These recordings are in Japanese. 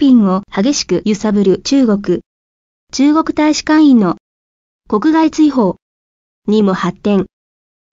便を激しく揺さぶる中国。中国大使館員の国外追放にも発展。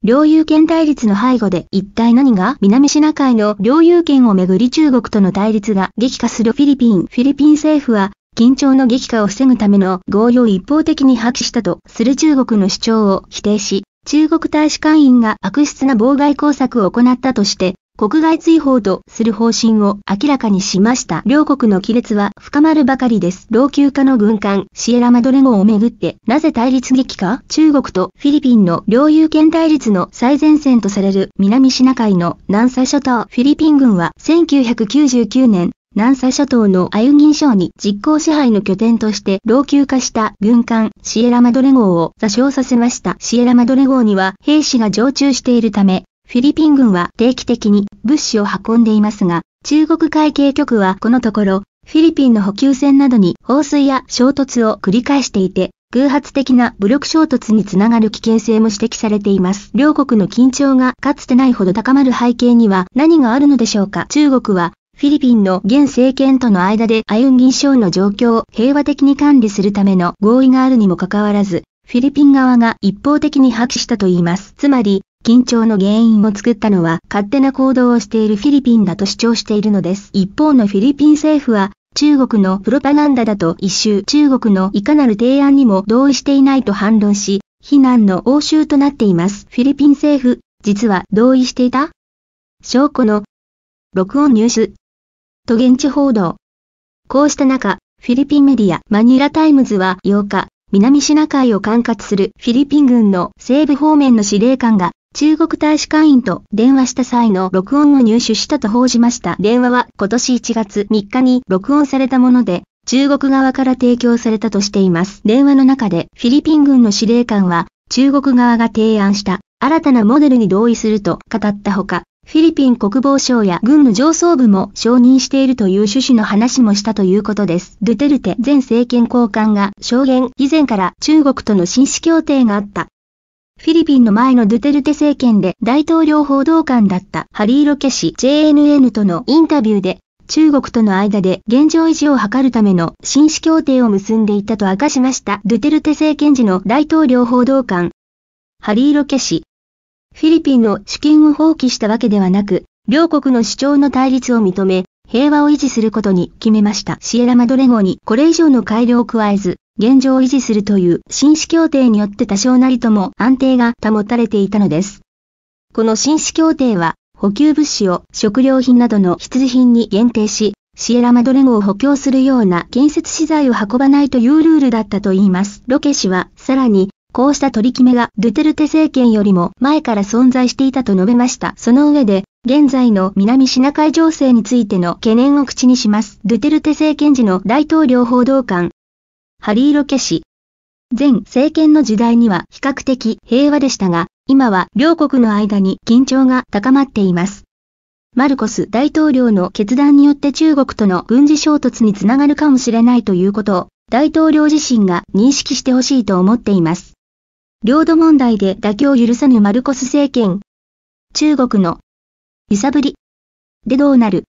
領有権対立の背後で一体何が南シナ海の領有権をめぐり中国との対立が激化するフィリピン。フィリピン政府は緊張の激化を防ぐための合意を一方的に破棄したとする中国の主張を否定し、中国大使館員が悪質な妨害工作を行ったとして、国外追放とする方針を明らかにしました。両国の亀裂は深まるばかりです。老朽化の軍艦シエラマドレ号をめぐってなぜ対立激化中国とフィリピンの領有権対立の最前線とされる南シナ海の南西諸島フィリピン軍は1999年南西諸島のアユギン省に実効支配の拠点として老朽化した軍艦シエラマドレ号を座礁させました。シエラマドレ号には兵士が常駐しているためフィリピン軍は定期的に物資を運んでいますが、中国海警局はこのところ、フィリピンの補給船などに放水や衝突を繰り返していて、偶発的な武力衝突につながる危険性も指摘されています。両国の緊張がかつてないほど高まる背景には何があるのでしょうか中国はフィリピンの現政権との間でアユン銀賞の状況を平和的に管理するための合意があるにもかかわらず、フィリピン側が一方的に破棄したといいます。つまり、緊張の原因を作ったのは勝手な行動をしているフィリピンだと主張しているのです。一方のフィリピン政府は、中国のプロパガンダだと一周中国のいかなる提案にも同意していないと反論し、非難の応酬となっています。フィリピン政府、実は同意していた証拠の録音入手と現地報道。こうした中、フィリピンメディアマニラタイムズは8日、南シナ海を管轄するフィリピン軍の西部方面の司令官が中国大使館員と電話した際の録音を入手したと報じました。電話は今年1月3日に録音されたもので、中国側から提供されたとしています。電話の中でフィリピン軍の司令官は中国側が提案した新たなモデルに同意すると語ったほか、フィリピン国防省や軍の上層部も承認しているという趣旨の話もしたということです。ドゥテルテ前政権高官が証言以前から中国との紳士協定があった。フィリピンの前のドゥテルテ政権で大統領報道官だったハリー・ロケ氏 JNN とのインタビューで、中国との間で現状維持を図るための紳士協定を結んでいたと明かしましたドゥテルテ政権時の大統領報道官。ハリー・ロケ氏。フィリピンの主権を放棄したわけではなく、両国の主張の対立を認め、平和を維持することに決めました。シエラ・マドレゴにこれ以上の改良を加えず、現状を維持するという紳士協定によって多少なりとも安定が保たれていたのです。この紳士協定は、補給物資を食料品などの必需品に限定し、シエラマドレゴを補強するような建設資材を運ばないというルールだったといいます。ロケ氏は、さらに、こうした取り決めがドゥテルテ政権よりも前から存在していたと述べました。その上で、現在の南シナ海情勢についての懸念を口にします。ドゥテルテ政権時の大統領報道官、ハリーロケ氏。前政権の時代には比較的平和でしたが、今は両国の間に緊張が高まっています。マルコス大統領の決断によって中国との軍事衝突につながるかもしれないということを、大統領自身が認識してほしいと思っています。領土問題で妥協を許さぬマルコス政権。中国の揺さぶり。でどうなる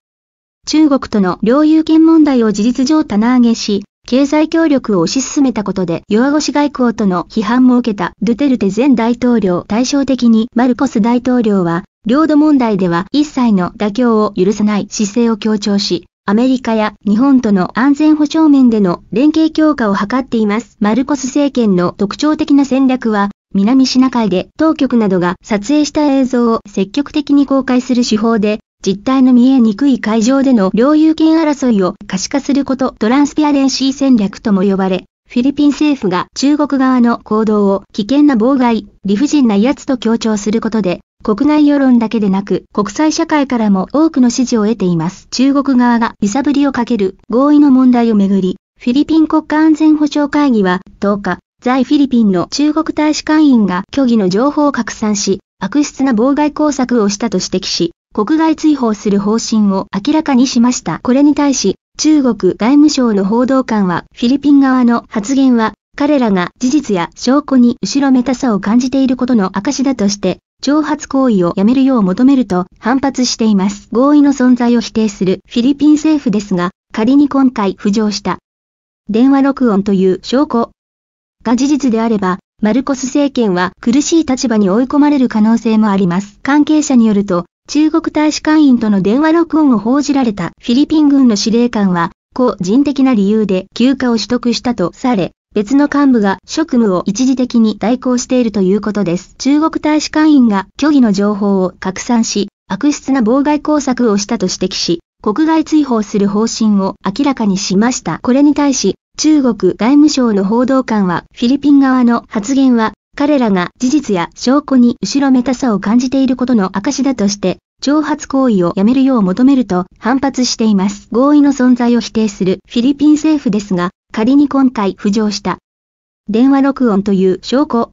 中国との領有権問題を事実上棚上げし、経済協力を推し進めたことで弱腰外交との批判も受けたドゥテルテ前大統領対照的にマルコス大統領は領土問題では一切の妥協を許さない姿勢を強調し、アメリカや日本との安全保障面での連携強化を図っています。マルコス政権の特徴的な戦略は、南シナ海で当局などが撮影した映像を積極的に公開する手法で、実態の見えにくい会場での領有権争いを可視化することトランスピアレンシー戦略とも呼ばれ、フィリピン政府が中国側の行動を危険な妨害、理不尽な威圧と強調することで、国内世論だけでなく国際社会からも多くの支持を得ています。中国側が揺さぶりをかける合意の問題をめぐり、フィリピン国家安全保障会議は10日、在フィリピンの中国大使館員が虚偽の情報を拡散し、悪質な妨害工作をしたと指摘し、国外追放する方針を明らかにしました。これに対し、中国外務省の報道官は、フィリピン側の発言は、彼らが事実や証拠に後ろめたさを感じていることの証だとして、挑発行為をやめるよう求めると反発しています。合意の存在を否定するフィリピン政府ですが、仮に今回浮上した。電話録音という証拠が事実であれば、マルコス政権は苦しい立場に追い込まれる可能性もあります。関係者によると、中国大使館員との電話録音を報じられたフィリピン軍の司令官は、個人的な理由で休暇を取得したとされ、別の幹部が職務を一時的に代行しているということです。中国大使館員が虚偽の情報を拡散し、悪質な妨害工作をしたと指摘し、国外追放する方針を明らかにしました。これに対し、中国外務省の報道官は、フィリピン側の発言は彼らが事実や証拠に後ろめたさを感じていることの証だとして、挑発行為をやめるよう求めると反発しています。合意の存在を否定するフィリピン政府ですが、仮に今回浮上した。電話録音という証拠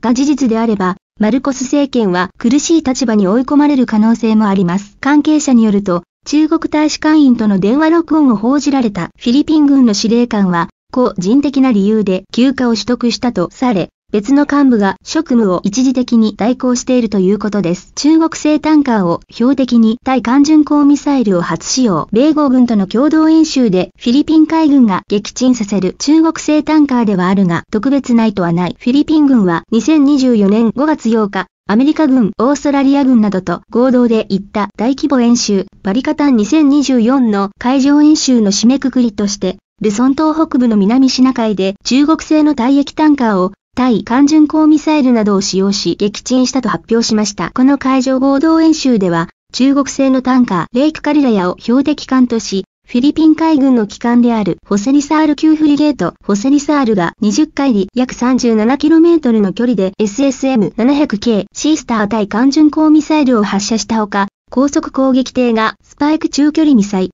が事実であれば、マルコス政権は苦しい立場に追い込まれる可能性もあります。関係者によると、中国大使館員との電話録音を報じられたフィリピン軍の司令官は、個人的な理由で休暇を取得したとされ、別の幹部が職務を一時的に代行しているということです。中国製タンカーを標的に対艦巡航ミサイルを初使用。米豪軍との共同演習でフィリピン海軍が撃沈させる中国製タンカーではあるが特別ないとはない。フィリピン軍は2024年5月8日、アメリカ軍、オーストラリア軍などと合同で行った大規模演習、バリカタン2024の海上演習の締めくくりとして、ルソン島北部の南シナ海で中国製の退役タンカーを対艦巡航ミサイルなどを使用し撃沈したと発表しました。この海上合同演習では、中国製のタンカー、レイクカリラヤを標的艦とし、フィリピン海軍の機関であるホセリサール級フリゲート、ホセリサールが20回里約 37km の距離で SSM700K シースター対艦巡航ミサイルを発射したほか、高速攻撃艇がスパイク中距離ミサイ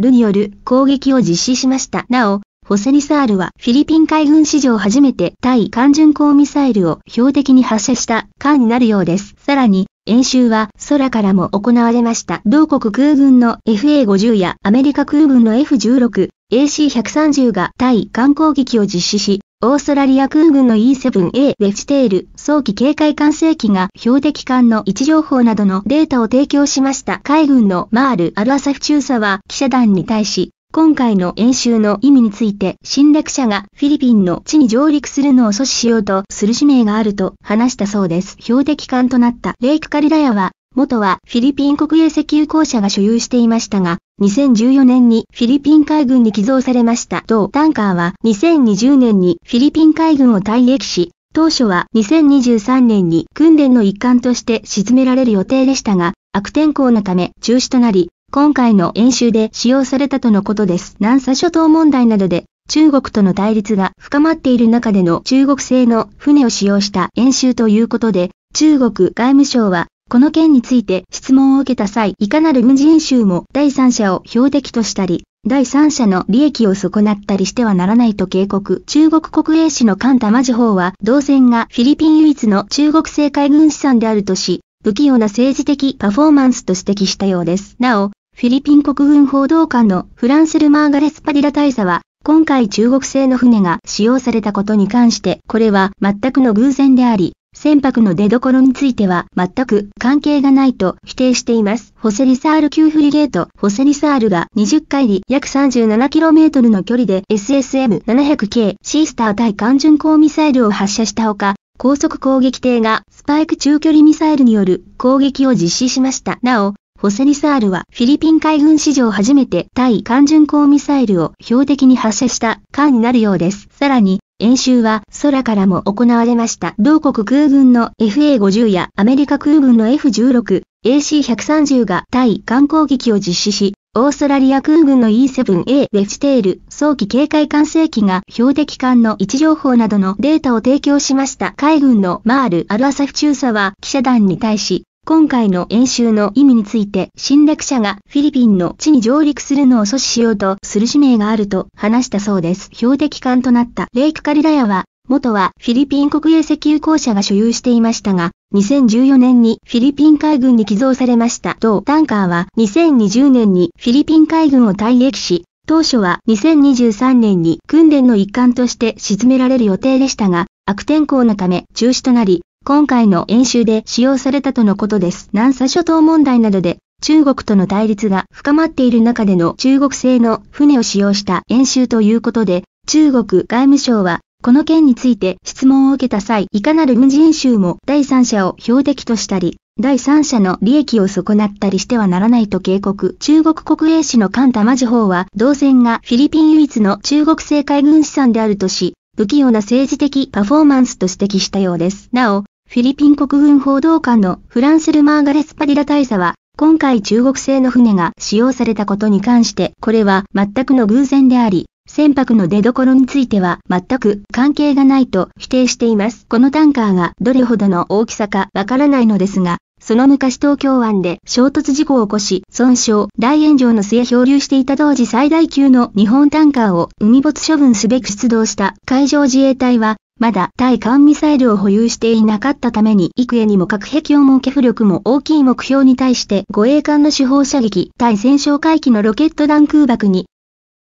ルによる攻撃を実施しました。なお、ホセリサールはフィリピン海軍史上初めて対艦巡航ミサイルを標的に発射した艦になるようです。さらに、演習は空からも行われました。同国空軍の FA50 やアメリカ空軍の F16、AC130 が対艦攻撃を実施し、オーストラリア空軍の E7A ェッジテール早期警戒管制機が標的艦の位置情報などのデータを提供しました。海軍のマール・アルアサフ中佐は記者団に対し、今回の演習の意味について侵略者がフィリピンの地に上陸するのを阻止しようとする使命があると話したそうです。標的艦となったレイクカリラヤは、元はフィリピン国営石油公社が所有していましたが、2014年にフィリピン海軍に寄贈されました。同タンカーは2020年にフィリピン海軍を退役し、当初は2023年に訓練の一環として沈められる予定でしたが、悪天候のため中止となり、今回の演習で使用されたとのことです。南沙諸島問題などで中国との対立が深まっている中での中国製の船を使用した演習ということで、中国外務省はこの件について質問を受けた際、いかなる軍事演習も第三者を標的としたり、第三者の利益を損なったりしてはならないと警告。中国国営紙の菅玉時報は、動線がフィリピン唯一の中国製海軍資産であるとし、不器用な政治的パフォーマンスと指摘したようです。なお、フィリピン国軍報道官のフランセル・マーガレス・パディラ大佐は、今回中国製の船が使用されたことに関して、これは全くの偶然であり、船舶の出どころについては全く関係がないと否定しています。ホセリサール級フリゲート、ホセリサールが20回里約 37km の距離で SSM700K シースター対艦巡航ミサイルを発射したほか、高速攻撃艇がスパイク中距離ミサイルによる攻撃を実施しました。なお、ホセニサールはフィリピン海軍史上初めて対艦巡航ミサイルを標的に発射した艦になるようです。さらに、演習は空からも行われました。同国空軍の FA50 やアメリカ空軍の F16、AC130 が対艦攻撃を実施し、オーストラリア空軍の E7A レフチテール早期警戒管制機が標的艦の位置情報などのデータを提供しました。海軍のマール・アルアサフ中佐は記者団に対し、今回の演習の意味について侵略者がフィリピンの地に上陸するのを阻止しようとする使命があると話したそうです。標的艦となったレイクカリラヤは、元はフィリピン国営石油公社が所有していましたが、2014年にフィリピン海軍に寄贈されました。同タンカーは2020年にフィリピン海軍を退役し、当初は2023年に訓練の一環として沈められる予定でしたが、悪天候のため中止となり、今回の演習で使用されたとのことです。南沙諸島問題などで中国との対立が深まっている中での中国製の船を使用した演習ということで、中国外務省はこの件について質問を受けた際、いかなる軍事演習も第三者を標的としたり、第三者の利益を損なったりしてはならないと警告。中国国営紙のカンタマジ法は、同船がフィリピン唯一の中国製海軍資産であるとし、不器用な政治的パフォーマンスと指摘したようです。なお、フィリピン国軍報道官のフランセル・マーガレス・パディラ大佐は、今回中国製の船が使用されたことに関して、これは全くの偶然であり、船舶の出所については全く関係がないと否定しています。このタンカーがどれほどの大きさかわからないのですが、その昔東京湾で衝突事故を起こし、損傷、大炎上の末漂流していた当時最大級の日本タンカーを海没処分すべく出動した海上自衛隊は、まだ対艦ミサイルを保有していなかったために幾重にも核兵器を設け浮力も大きい目標に対して護衛艦の主砲射撃対戦勝回帰のロケット弾空爆に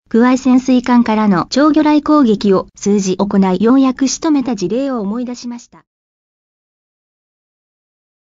加え潜水艦からの超魚雷攻撃を数字行いようやく仕留めた事例を思い出しました。